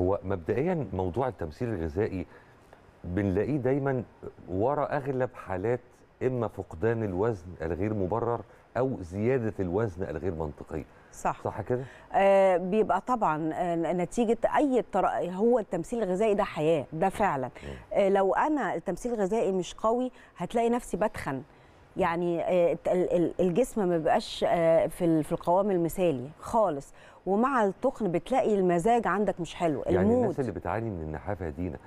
هو مبدئيا موضوع التمثيل الغذائي بنلاقيه دايما ورا اغلب حالات اما فقدان الوزن الغير مبرر او زياده الوزن الغير منطقيه صح صح كده آه بيبقى طبعا آه، نتيجه اي طر... هو التمثيل الغذائي ده حياه ده فعلا آه لو انا التمثيل الغذائي مش قوي هتلاقي نفسي بتخن يعني آه، الجسم ما بيبقاش آه، في في القوام المثالي خالص ومع التخن بتلاقي المزاج عندك مش حلو يعني المود. الناس اللي بتعاني من النحافه دينا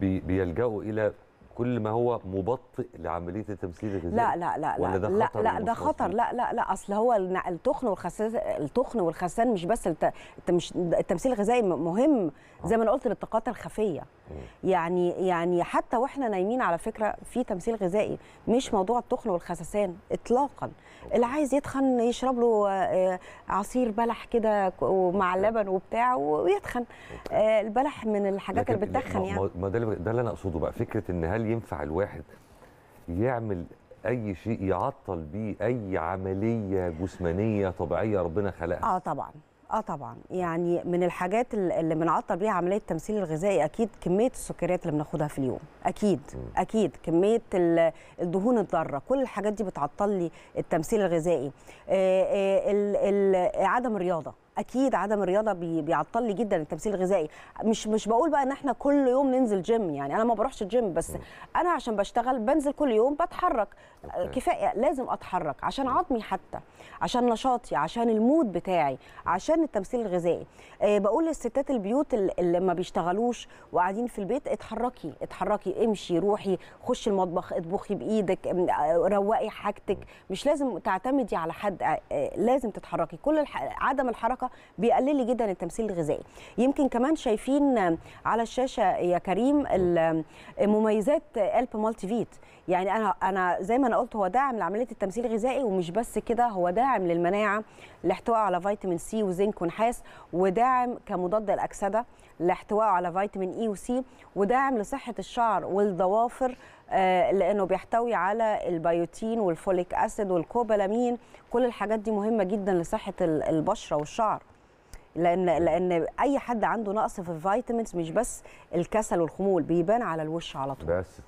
بيلجأوا الى كل ما هو مبطئ لعمليه التمثيل الغذائي لا لا لا ولا ده لا لا ده خطر لا لا لا اصل هو التخن والخسان التخن والخسان مش بس التمثيل الغذائي مهم آه. زي ما انا قلت للطاقات الخفيه يعني يعني حتى واحنا نايمين على فكره في تمثيل غذائي مش موضوع التخن والخسسان اطلاقا اللي عايز يتخن يشرب له آه، آه، عصير بلح كده ومع لبن وبتاع ويتخن آه، البلح من الحاجات اللي بتتخن يعني ما ده ده اللي انا اقصده بقى فكره ان هل ينفع الواحد يعمل اي شيء يعطل بيه اي عمليه جسمانيه طبيعيه ربنا خلقها اه طبعا اه طبعا يعني من الحاجات اللي بنعطل بيها عمليه التمثيل الغذائي اكيد كميه السكريات اللي بناخدها في اليوم اكيد م. اكيد كميه الدهون الضاره كل الحاجات دي بتعطل لي التمثيل الغذائي آه، آه، عدم الرياضه اكيد عدم الرياضه بيعطل لي جدا التمثيل الغذائي مش مش بقول بقى ان احنا كل يوم ننزل جيم يعني انا ما بروحش الجيم بس انا عشان بشتغل بنزل كل يوم بتحرك كفايه لازم اتحرك عشان عظمي حتى عشان نشاطي عشان المود بتاعي عشان التمثيل الغذائي أه بقول للستات البيوت اللي ما بيشتغلوش وقاعدين في البيت اتحركي اتحركي امشي روحي خشي المطبخ اطبخي بايدك آه، روقي حاجتك مش لازم تعتمدي على حد آه، آه، لازم تتحركي كل الح... عدم الحركه الطاقه بيقلل لي جدا التمثيل الغذائي يمكن كمان شايفين على الشاشه يا كريم مميزات الب مالتي فيت يعني انا انا زي ما انا قلت هو داعم لعمليه التمثيل الغذائي ومش بس كده هو داعم للمناعه لاحتوائه على فيتامين سي وزنك ونحاس وداعم كمضاد الاكسده لاحتوائه على فيتامين اي e وسي وداعم لصحه الشعر والضوافر آه، لانه بيحتوي على البيوتين والفوليك اسيد والكوبالامين كل الحاجات دي مهمه جدا لصحه البشره والشعر لان لان اي حد عنده نقص في الفيتامينز مش بس الكسل والخمول بيبان على الوش على طول بس